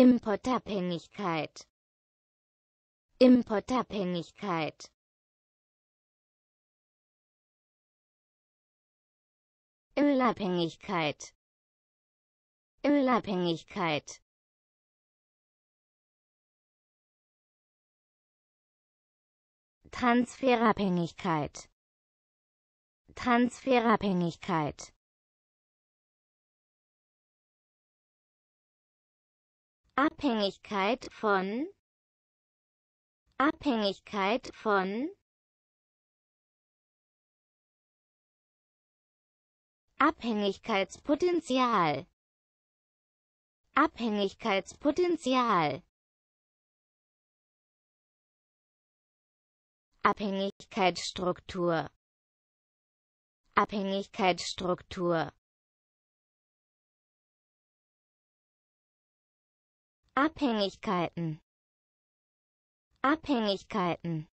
Importabhängigkeit Importabhängigkeit Ölabhängigkeit Ölabhängigkeit Transferabhängigkeit Transferabhängigkeit Abhängigkeit von Abhängigkeit von Abhängigkeitspotenzial Abhängigkeitspotenzial Abhängigkeitsstruktur Abhängigkeitsstruktur Abhängigkeiten Abhängigkeiten